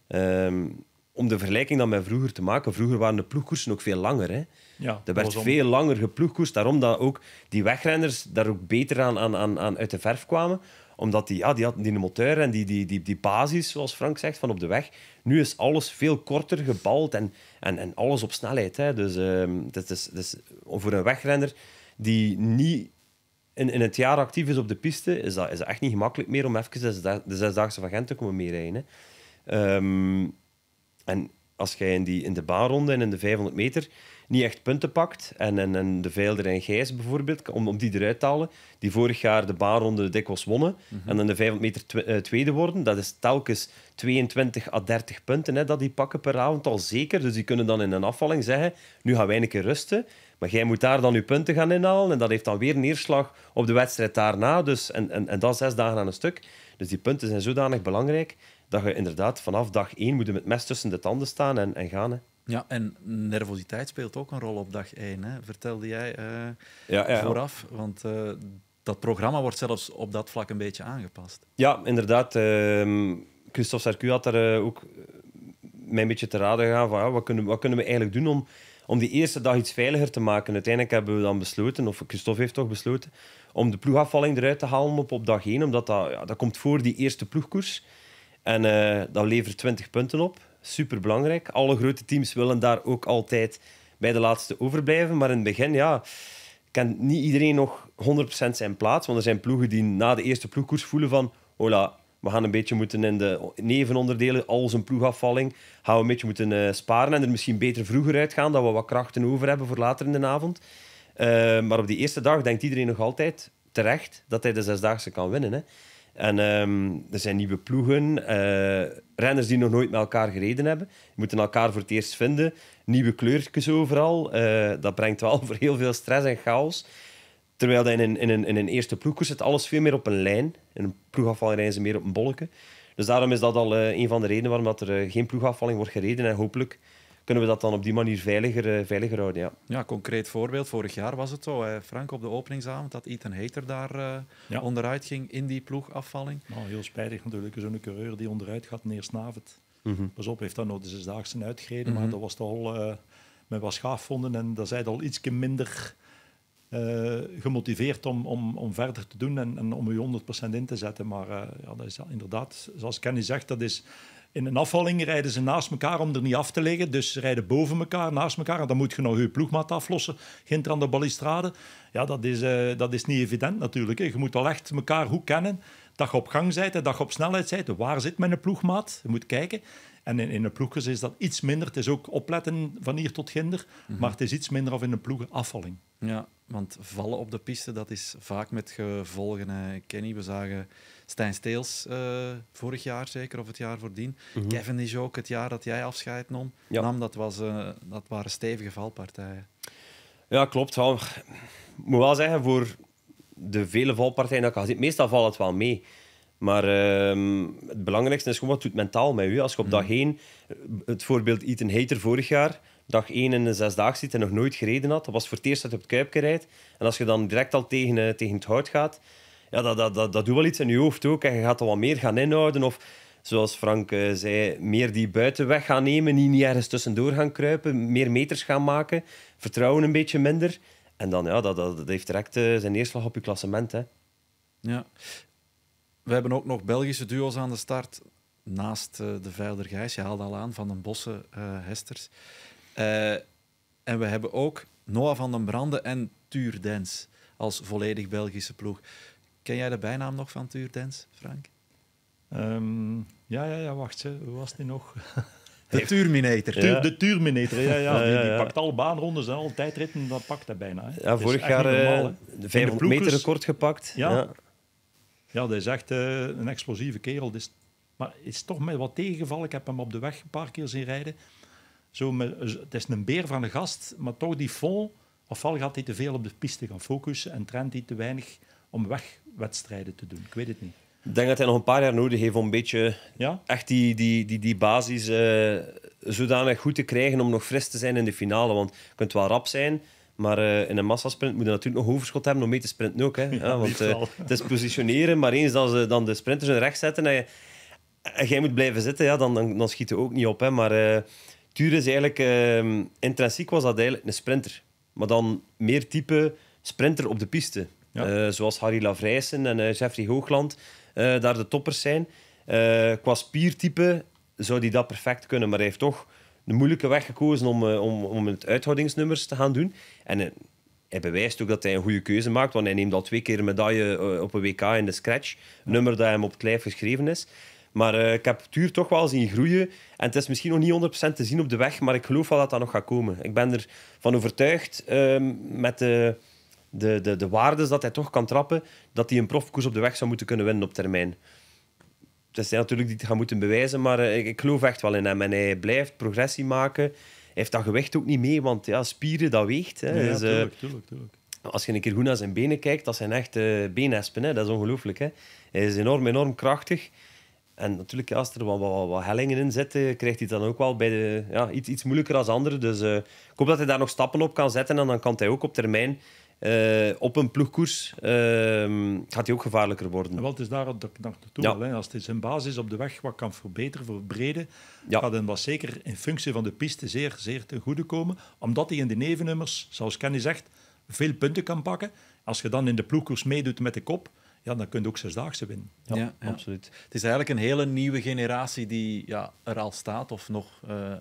B: Ehm, om de vergelijking dan met vroeger te maken. Vroeger waren de ploegkoersen ook veel langer. Hè? Ja, er werd veel langer geploegkoers. Daarom dat ook die wegrenners daar ook beter aan, aan, aan uit de verf kwamen omdat die, ja, die had die motor en die, die, die, die basis, zoals Frank zegt, van op de weg. Nu is alles veel korter gebald en, en, en alles op snelheid. Hè. Dus ehm, dat is, dat is, voor een wegrenner die niet in, in het jaar actief is op de piste, is dat, is echt niet gemakkelijk meer om even de, de zesdaagse van Gent te komen meerijden. Um, en als jij in, die, in de baanronde en in de 500 meter niet echt punten pakt, en, en, en de Veilder en Gijs bijvoorbeeld, om, om die eruit te halen, die vorig jaar de baanronde dikwijls wonnen mhm. en dan de 500 meter eh, tweede worden, dat is telkens 22 à 30 punten hè, dat die pakken per avond al zeker. Dus die kunnen dan in een afvalling zeggen, nu gaan wij een keer rusten. Maar jij moet daar dan je punten gaan inhalen. En dat heeft dan weer neerslag op de wedstrijd daarna. Dus, en, en, en dat zes dagen aan een stuk. Dus die punten zijn zodanig belangrijk dat je inderdaad vanaf dag één moet met mes tussen de tanden staan en, en gaan. Hè.
A: Ja, en nervositeit speelt ook een rol op dag één, hè? vertelde jij eh, vooraf. Want eh, dat programma wordt zelfs op dat vlak een beetje aangepast.
B: Ja, inderdaad. Uh, Christophe Sarcu had daar eh, ook mij een beetje te raden gegaan van ja, wat, kunnen, wat kunnen we eigenlijk doen om, om die eerste dag iets veiliger te maken. Uiteindelijk hebben we dan besloten, of Christophe heeft toch besloten, om de ploegafvalling eruit te halen op, op dag één, omdat dat, ja, dat komt voor die eerste ploegkoers. En eh, dat levert 20 punten op. Super belangrijk. Alle grote teams willen daar ook altijd bij de laatste overblijven. Maar in het begin, ja, kan niet iedereen nog 100% zijn plaats. Want er zijn ploegen die na de eerste ploegkoers voelen van... Hola, we gaan een beetje moeten in de nevenonderdelen, al zijn ploegafvalling, gaan we een beetje moeten eh, sparen en er misschien beter vroeger uitgaan, dat we wat krachten over hebben voor later in de avond. Eh, maar op die eerste dag denkt iedereen nog altijd terecht dat hij de zesdaagse kan winnen. Hè. En ehm, er zijn nieuwe ploegen, eh, renners die nog nooit met elkaar gereden hebben. Die moeten elkaar voor het eerst vinden. Nieuwe kleurtjes overal. Eh, dat brengt wel voor heel veel stress en chaos. Terwijl in, een, in, een, in een eerste ploeg zit alles veel meer op een lijn. In een ploegafval rijden ze meer op een bolke. Dus daarom is dat al eh, een van de redenen waarom dat er geen ploegafvalling wordt gereden. En hopelijk kunnen we dat dan op die manier veiliger, eh, veiliger houden. Ja.
A: ja, concreet voorbeeld. Vorig jaar was het zo, Frank, op de openingsavond, dat Ethan Hater daar eh, onderuit ging in die ploegafvalling. Nou, heel spijtig natuurlijk, zo'n coureur die onderuit gaat
C: neersnavend. Mm Pas op, heeft dan nog de zesdaagse uitgereden, mhm. maar dat was toch al... Eh, men was gaaf vonden en dat zij al ietsje minder... gemotiveerd om, om, om verder te doen en, en om je 100% in te zetten. Maar ja, dat is inderdaad, zoals Kenny zegt, dat is in een afvalling rijden ze naast elkaar om er niet af te liggen. Dus ze rijden boven elkaar, naast elkaar. En dan moet je nog je ploegmaat aflossen. Ginter aan de balustrade. Ja, dat is, eh, dat is niet evident natuurlijk. Hè. Je moet al echt elkaar goed kennen. Dat je op gang zijt en dat je op snelheid zijt. Waar zit mijn ploegmaat? Je moet kijken. En in, in de ploegjes is dat iets minder. Het is ook opletten van hier tot ginder.
A: Mhm. Maar het is iets minder of in de ploeg afvalling. Ja, want vallen op de piste, dat is vaak met gevolgen. Hè. Kenny, we zagen... Stijn Steels eh, vorig jaar zeker, of het jaar voordien. Mm Kevin is ook het jaar dat jij afscheid nam. nam dat, was, eh, dat waren stevige
B: valpartijen. Ja, klopt. Ik moet wel zeggen, voor de vele valpartijen dat ik meestal valt het wel mee. Maar ehm, het belangrijkste is gewoon wat doet mentaal met u. Als je op dag 1, mhm. het voorbeeld Ethan Hater vorig jaar, dag 1 in de zesdaagse zit en nog nooit gereden had. Dat was voor het eerst dat je op het Kuipje rijdt. En als je dan direct al tegen, eh, tegen het hout gaat, ja, dat, dat, dat, doet wel iets in je hoofd ook. En je gaat er wat meer gaan inhouden. Of zoals Frank eh, zei, meer die buitenweg gaan nemen. Niet, niet ergens tussendoor gaan kruipen. Meer meters gaan maken. Vertrouwen een beetje minder. En dan ja, dat, dat, dat heeft direct uh, zijn neerslag op je klassement. Hè.
A: Ja. We hebben ook nog Belgische duo's aan de start. Naast eh, de Veilder Gijs, je haalde al aan, van den Bossen, Hesters. en we hebben ook Noah van den Branden en Tuur Dens als volledig Belgische ploeg. Ken jij de bijnaam nog van Tuurdens, Frank? Ehm, ja, ja, ja, wacht. Hè. Hoe was die nog? De Tuurminator. De Terminator, ja, ja. Die, die, pakt alle
C: baanrondes en alle tijdritten, dat pakt hij bijna. Hè. Ja, vorig jaar eh, de 500
B: de meter record gepakt.
C: Ja, ja. ja dat is echt eh, een explosieve kerel. Is, maar is toch met wat tegengevallen. Ik heb hem op de weg een paar keer zien rijden. Zo met, het is een beer van de gast, maar toch die fond. Ofwel gaat hij te veel op de piste gaan focussen en trent hij te weinig om weg wedstrijden te doen. Ik weet het niet.
B: Ik denk dat hij nog een paar jaar nodig heeft om een beetje ja? echt die, die, die, die basis uh, zodanig goed te krijgen om nog fris te zijn in de finale. Want je kunt wel rap zijn, maar eh, in een massasprint moet je natuurlijk nog overschot hebben om mee te sprinten ook. Hè. Ja, want eh, het is positioneren, maar eens dat ze dan de sprinters in recht zetten en, je, jij moet blijven zitten, ja, dan, dan, dan schiet je ook niet op. Hè. Maar uh, Tuur is eigenlijk... Ehm, intrinsiek was dat eigenlijk een sprinter. Maar dan meer type sprinter op de piste. Eh, zoals Harry Lavrijsen en eh, Jeffrey Hoogland eh, daar de toppers zijn. qua spiertype zou hij dat perfect kunnen, maar hij heeft toch de moeilijke weg gekozen om, om, om het uithoudingsnummers te gaan doen. En hij bewijst ook dat hij een goede keuze maakt, want hij neemt al twee keer een medaille op een WK in de scratch. Nummer dat hem op het lijf geschreven is. Maar ik heb Tuur toch wel zien groeien. En het is misschien nog niet 100% te zien op de weg, maar ik geloof wel dat dat nog gaat komen. Ik ben ervan overtuigd ehm, met de de, de, de waardes dat hij toch kan trappen, dat hij een profkoers op de weg zou moeten kunnen winnen op termijn. Dat is natuurlijk die gaan moeten bewijzen, maar eh, ik, ik geloof echt wel in hem. En hij blijft progressie maken heeft dat gewicht ook niet mee, want ja, spieren, dat weegt. Hè. Ja, dus, eh, tuurlijk, tuurlijk, Als je een keer goed naar zijn benen kijkt, dat zijn echte benespen eh, beenespen. Hè. Dat is ongelooflijk. Hè. Hij is enorm, enorm krachtig. En natuurlijk, als er wat, wat, wat, hellingen in zitten, krijgt hij dan ook wel bij de, ja, iets, iets moeilijker als anderen. Dus ik hoop dat hij daar nog stappen op kan zetten. En dan kan hij ook op termijn eh, op een ploegkoers ehm, gaat hij ook gevaarlijker worden. En wat is daar dat ik naartoe
C: ja. wil. Als het zijn basis op de weg wat kan verbeteren, verbreden, ja. gaat hem zeker in functie van de piste zeer, zeer ten goede komen. Omdat hij in de nevennummers, zoals Kenny zegt, veel punten kan pakken. Als je dan in de ploegkoers meedoet met de
A: kop, ja, dan kun je ook zesdaagse winnen.
B: Ja, absoluut.
A: Het is eigenlijk een hele nieuwe generatie die ja, er al staat of nog eh,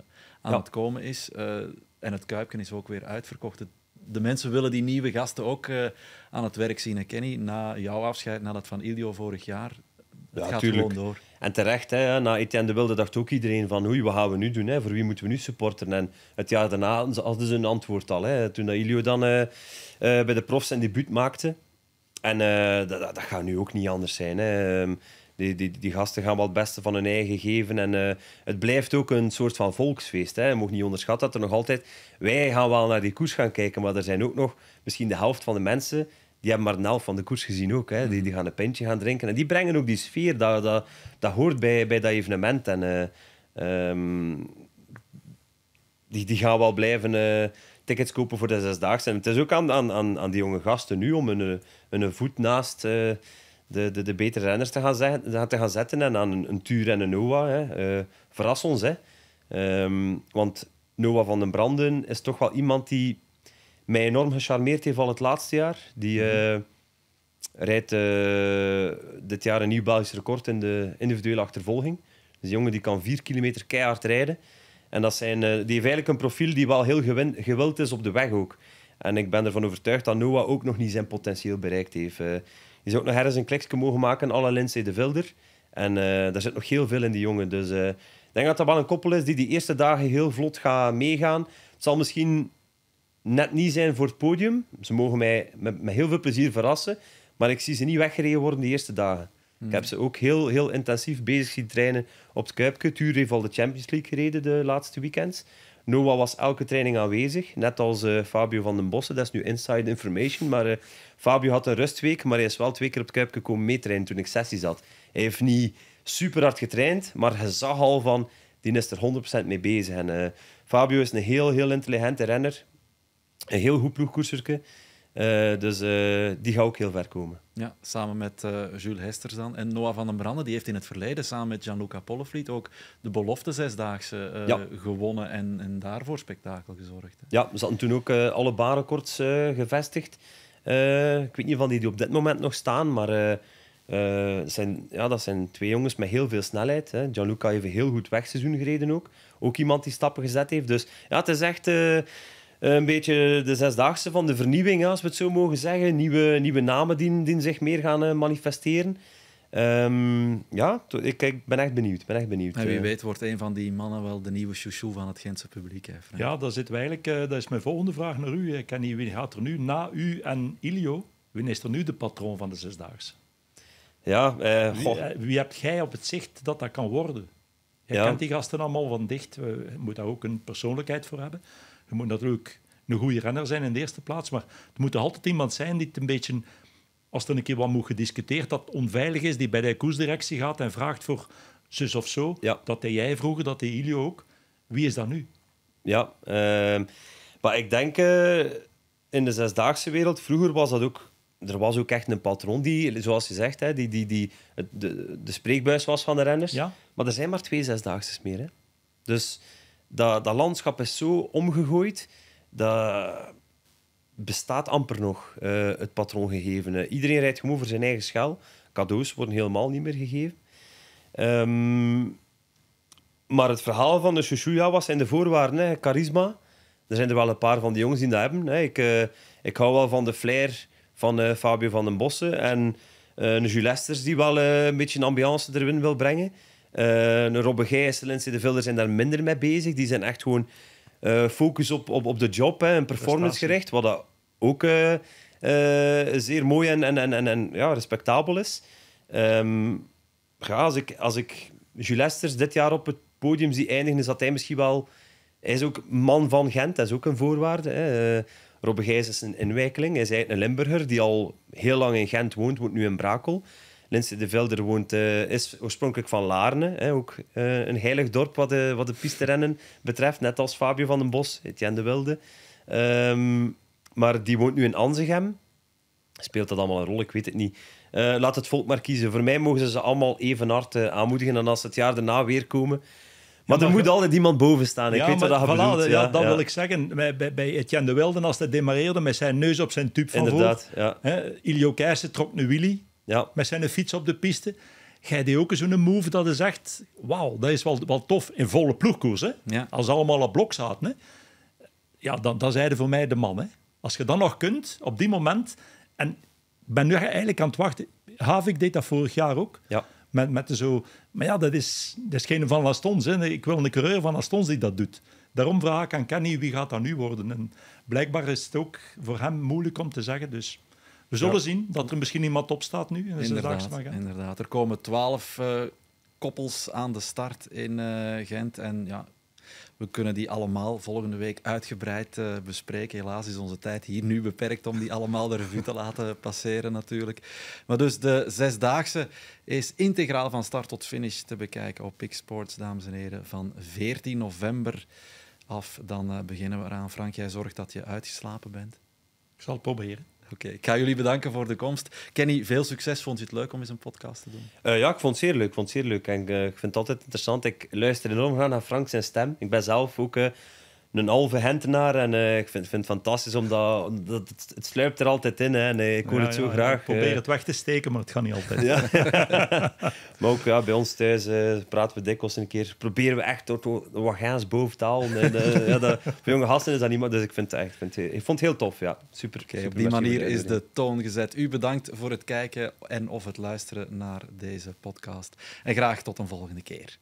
A: aan het komen is. Eh, en het Kuipken is ook weer uitverkocht de mensen willen die nieuwe gasten ook eh, aan het werk zien. Kenny, na jouw afscheid, na dat
B: van Ilio vorig jaar, het gaat tuurlijk. gewoon door. En terecht, hè, na Etienne de Wilde dacht ook iedereen van oei, wat gaan we nu doen? Hè? Voor wie moeten we nu supporteren? En het jaar daarna hadden ze een antwoord al. Hè. Toen Ilio dan eh, eh, bij de profs zijn debuut maakte. En dat, dat, gaat nu ook niet anders zijn. Hè. Ehm, die, die, die gasten gaan wel het beste van hun eigen geven. En eh, het blijft ook een soort van volksfeest. Hè. Je mag niet onderschatten dat er nog altijd... Wij gaan wel naar die koers gaan kijken, maar er zijn ook nog misschien de helft van de mensen... Die hebben maar een helft van de koers gezien ook. Hè. Die, die mhm. gaan een pintje gaan drinken. En die brengen ook die sfeer. Dat, dat, dat hoort bij, bij dat evenement. En eh, ehm, die, die gaan wel blijven... Eh, tickets kopen voor de zesdaagse. En het is ook aan, aan, aan die jonge gasten nu om hun, voet naast uh, de, de, de betere renners te gaan, zeggen, zetten. En aan een, een Tuur en een Noah. Hè. Eh, verras ons, hè. Ehm, want Noah van den Branden is toch wel iemand die mij enorm gecharmeerd heeft al het laatste jaar. Die mhm. eh, rijdt eh, dit jaar een nieuw Belgisch record in de individuele achtervolging. Dus een jongen die kan vier kilometer keihard rijden. En dat zijn, die heeft eigenlijk een profiel die wel heel gewild is op de weg ook. En ik ben ervan overtuigd dat Noah ook nog niet zijn potentieel bereikt heeft. Die zou ook nog ergens een kliksje mogen maken, alle Lindsay de Vilder. En uh, daar zit nog heel veel in die jongen. Dus eh, ik denk dat dat wel een koppel is die die eerste dagen heel vlot gaat meegaan. Het zal misschien net niet zijn voor het podium. Ze mogen mij met, met heel veel plezier verrassen. Maar ik zie ze niet weggereden worden die eerste dagen. Ik heb ze ook heel, heel intensief bezig zien trainen op het Kuipke. Tuur heeft al de Champions League gereden de laatste weekend. Noah was elke training aanwezig, net als eh, Fabio van den Bossen. Dat is nu inside information. Maar eh, Fabio had een rustweek, maar hij is wel twee keer op het kuip komen meetrainen toen ik sessie zat. Hij heeft niet super hard getraind, maar hij zag al van, die is er 100% mee bezig. En, eh, Fabio is een heel, heel intelligente renner. Een heel goed ploegkoerserke. Eh, dus eh, die gaat ook heel ver komen. Ja,
A: samen met uh, Jules Hesters dan. En Noah van den Branden, die heeft in het verleden samen met Gianluca Pollevliet ook de belofte zesdaagse gewonnen en, en daarvoor spektakel gezorgd.
B: Hè. Ja, ze hadden toen ook alle barenkorts gevestigd. ik weet niet van die die op dit moment nog staan, maar zijn, ja, dat zijn twee jongens met heel veel snelheid. Hè. Gianluca heeft een heel goed wegseizoen gereden ook. Ook iemand die stappen gezet heeft. Dus ja, het is echt eh, een beetje de zesdaagse van de vernieuwing, als we het zo mogen zeggen. Nieuwe, nieuwe namen die, zich meer gaan eh, manifesteren. Ehm, ja, ik, ben echt benieuwd. Ben echt benieuwd. En wie eh.
A: weet wordt een van die mannen wel de nieuwe chouchou van het Gentse publiek. Hè, ja, dat,
C: zit eigenlijk, dat is mijn volgende vraag naar u. Ik niet, wie gaat er nu na u en Ilio, wie is er nu de patroon van de Zesdaagse? Ja, wie, hebt jij op het zicht dat dat kan worden? Je kent die gasten allemaal van dicht. Je moet daar ook een persoonlijkheid voor hebben. Je moet natuurlijk een goede renner zijn in de eerste plaats, maar er moet altijd iemand zijn die het een beetje, als er een keer wat moet gediscuteerd, dat onveilig is, die bij de koersdirectie gaat en vraagt voor zus of zo. Ja. Dat deed
B: jij vroeger, dat deed Ilio ook. Wie is dat nu? Ja, ehm, maar ik denk eh, in de zesdaagse wereld, vroeger was dat ook er was ook echt een patroon die, zoals je zegt, hè, die, die, die, de, de spreekbuis was van de renners. Ja. Maar er zijn maar twee Zesdaagse meer. Hè. Dus dat, dat landschap is zo omgegooid dat bestaat amper nog uh, het gegeven Iedereen rijdt gewoon voor zijn eigen schaal. Cadeaus worden helemaal niet meer gegeven. Ehm, maar het verhaal van de Shushuya was in de voorwaarden, hè, charisma. Er zijn er wel een paar van die jongens die dat hebben. Hè. Ik, eh, ik hou wel van de flair van eh, Fabio van den Bossen en uh, een Jules die wel een beetje een ambiance erin wil brengen. Eh, een Robbe Gijs, Lindsay de Vilder zijn daar minder mee bezig. Die zijn echt gewoon eh, focus op, op, op de job hè, en performance gericht. Wat dat ook eh, zeer mooi en, en, en, en, ja, respectabel is. Ehm, ja, als ik, als ik Julesters dit jaar op het podium zie eindigen, is dat hij misschien wel... Hij is ook man van Gent, dat is ook een voorwaarde. Hè. Robbe Gijs is een inwijkeling. Hij is eigenlijk een Limburger die al heel lang in Gent woont, woont nu in Brakel. Linse de Velder woont, eh, is oorspronkelijk van Laarne. Hè, ook eh, een heilig dorp wat de, wat de betreft. Net als Fabio van den Bos, Etienne de Wilde. Ehm, maar die woont nu in Anzegem. Speelt dat allemaal een rol? Ik weet het niet. Eh, laat het volk maar kiezen. Voor mij mogen ze ze allemaal even hard aanmoedigen. En als ze het jaar daarna weer komen... Maar, er moet altijd iemand boven staan. Ik ja, weet maar, dat Ja, dat wil ik
C: zeggen. Bij, bij, Etienne de Wilde, als hij demareerde met zijn neus op zijn tube van Inderdaad, voor, Ilio Keijsen trok nu Willy ja. met zijn fiets op de piste. gij deed ook zo'n move dat is echt... Wauw, dat is wel, wel tof. In volle ploegkoers, hè. Als allemaal op blok zaten, hè. Ja, dan, dan hij voor mij de man, hè. Als je dat nog kunt, op die moment... En ben nu eigenlijk aan het wachten. Havik deed dat vorig jaar ook. Ja. Met, met zo... Maar ja, dat is, dat is geen Van Lastons, hè. Ik wil een coureur van Lastons die dat doet. Daarom vraag ik aan Kenny, wie gaat dat nu worden? En blijkbaar is het ook voor hem moeilijk om te zeggen, dus... We zullen zien dat er misschien iemand staat nu. In inderdaad, de
A: inderdaad. Er komen twaalf eh, koppels aan de start in eh, Gent. En ja, we kunnen die allemaal volgende week uitgebreid eh, bespreken. Helaas is onze tijd hier nu beperkt om die allemaal de revue te laten passeren, natuurlijk. Maar dus de zesdaagse is integraal van start tot finish te bekijken op Pixports, dames en heren, van 14 november af. Dan beginnen we eraan. Frank, jij zorgt dat je uitgeslapen bent. Ik zal het proberen. Oké, ik ga jullie bedanken voor de komst. Kenny, veel succes. Vond je het leuk om eens een podcast te doen?
B: Eh, ja, ik vond het zeer leuk. Vond het zeer leuk. En eh, ik vind het altijd interessant. Ik luister enorm graag naar Frank zijn stem. Ik ben zelf ook eh, een halve hentenaar. En eh, ik vind, vind het fantastisch, omdat, dat het, het, sluipt er altijd in. Hè, en eh, ik hoor het zo graag. Ik probeer eh. het
C: weg te steken, maar het gaat niet altijd.
B: maar ook ja, bij ons thuis praten we dikwijls een keer. Proberen we echt door, de wat boven te halen. ja, dat, voor jonge gasten is dat niet meer. Dus ik, vind het echt, ik vond het heel tof. Ja. Super. op die manier is de toon gezet. U bedankt voor het kijken
A: en of het luisteren naar deze podcast. En graag tot een volgende keer.